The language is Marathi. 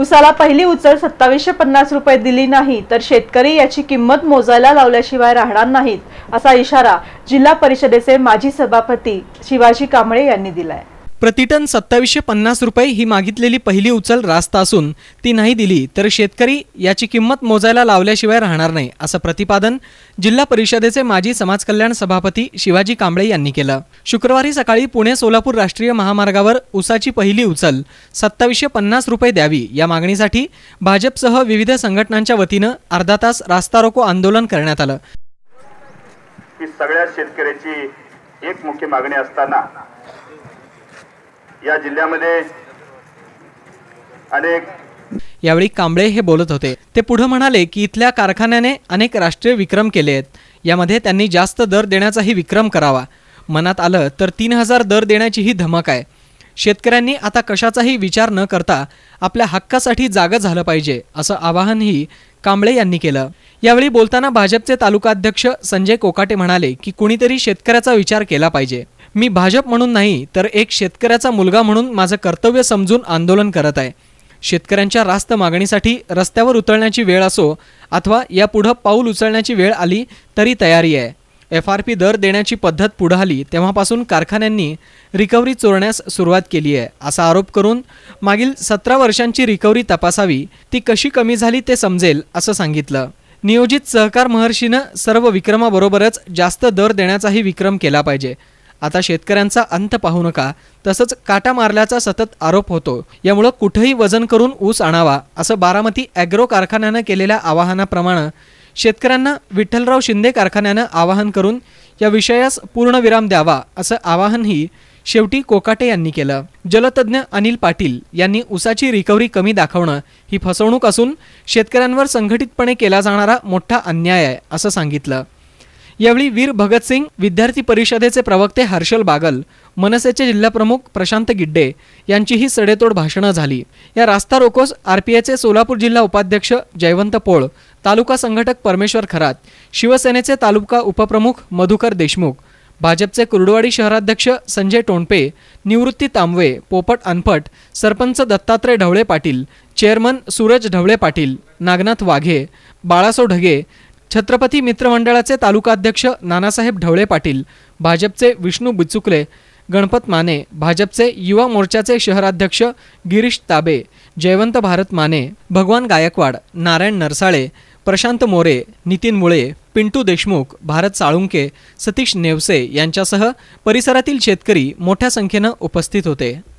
उसाला पहिली उचल सत्तावीसशे पन्नास रुपये दिली नाही तर शेतकरी याची किंमत मोजायला लावल्याशिवाय राहणार नाहीत असा इशारा जिल्हा परिषदेचे माजी सभापती शिवाजी कांबळे यांनी दिलाय प्रतिटन सत्तावीसशे पन्नास रुपये ही मागितलेली पहिली उचल रास्त असून ती नाही दिली तर शेतकरी याची किंमत मोजायला लावल्याशिवाय राहणार नाही असं प्रतिपादन जिल्हा परिषदेचे माजी समाजकल्याण सभापती शिवाजी कांबळे यांनी केलं शुक्रवारी सकाळी पुणे सोलापूर राष्ट्रीय महामार्गावर उसाची पहिली उचल सत्तावीसशे पन्नास रुपये द्यावी या मागणीसाठी भाजपसह विविध संघटनांच्या वतीनं अर्धा तास रास्ता रोको आंदोलन करण्यात आलं सगळ्या शेतकऱ्याची एक मुख्य मागणी असताना या जिल्ह्यामध्ये अनेक यावेळी कांबळे हे बोलत होते ते पुढे म्हणाले की इथल्या कारखान्याने अनेक राष्ट्रीय विक्रम केले आहेत यामध्ये त्यांनी जास्त दर देण्याचाही विक्रम करावा मनात आलं तर तीन हजार दर देण्याची ही धमक आहे शेतकऱ्यांनी आता कशाचाही विचार न करता आपल्या हक्कासाठी जागं झालं पाहिजे असं आवाहनही कांबळे यांनी केलं यावेळी बोलताना भाजपचे तालुकाध्यक्ष संजय कोकाटे म्हणाले की कुणीतरी शेतकऱ्याचा विचार केला पाहिजे मी भाजप म्हणून नाही तर एक शेतकऱ्याचा मुलगा म्हणून माझं कर्तव्य समजून आंदोलन करत आहे शेतकऱ्यांच्या रास्त मागणीसाठी रस्त्यावर उतरण्याची वेळ असो अथवा यापुढं पाऊल उचलण्याची वेळ आली तरी तयारी आहे एफ आर पी दर देण्याची पद्धत पुढं आली तेव्हापासून कारखान्यांनी रिकव्हरी चोरण्यास सुरुवात केली आहे असा आरोप करून मागील सतरा वर्षांची रिकव्हरी तपासावी ती कशी कमी झाली ते समजेल असं सांगितलं नियोजित सहकार महर्षीनं सर्व विक्रमाबरोबरच जास्त दर देण्याचाही विक्रम केला पाहिजे आता शेतकऱ्यांचा अंत पाहू नका तसंच काटा मारल्याचा सतत आरोप होतो यामुळं कुठेही वजन करून ऊस आणावा असं बारामती ॲग्रो कारखान्यानं केलेल्या आवाहनाप्रमाणे शेतकऱ्यांना विठ्ठलराव शिंदे कारखान्यानं आवाहन करून या विषयास पूर्ण विराम द्यावा असं आवाहनही शेवटी कोकाटे यांनी केलं जलतज्ञ अनिल पाटील यांनी उसाची रिकव्हरी कमी दाखवणं ही फसवणूक असून शेतकऱ्यांवर संघटितपणे केला जाणारा मोठा अन्याय आहे असं सांगितलं यावेळी वीर भगतसिंग विद्यार्थी परिषदेचे प्रवक्ते हर्षल बागल मनसेचे जिल्हाप्रमुख प्रशांत गिड्डे यांचीही सडेतोड भाषणं झाली या रास्ता रोकोस आरपीआयचे सोलापूर जिल्हा उपाध्यक्ष जयवंत पोळ तालुका संघटक परमेश्वर खरात शिवसेनेचे तालुका उपप्रमुख मधुकर देशमुख भाजपचे कुर्डवाडी शहराध्यक्ष संजय टोंडपे निवृत्ती तांबवे पोपट अनपट सरपंच दत्तात्रय ढवळे पाटील चेअरमन सूरज ढवळे पाटील नागनाथ वाघे बाळासो ढगे छत्रपती मित्रमंडळाचे तालुकाध्यक्ष नानासाहेब ढवळे पाटील भाजपचे विष्णू बिचुकले गणपत माने भाजपचे युवा मोर्चाचे शहराध्यक्ष गिरीश ताबे जयवंत भारत माने भगवान गायकवाड नारायण नरसाळे प्रशांत मोरे नितीन मुळे पिंटू देशमुख भारत साळुंके सतीश नेवसे यांच्यासह परिसरातील शेतकरी मोठ्या संख्येनं उपस्थित होते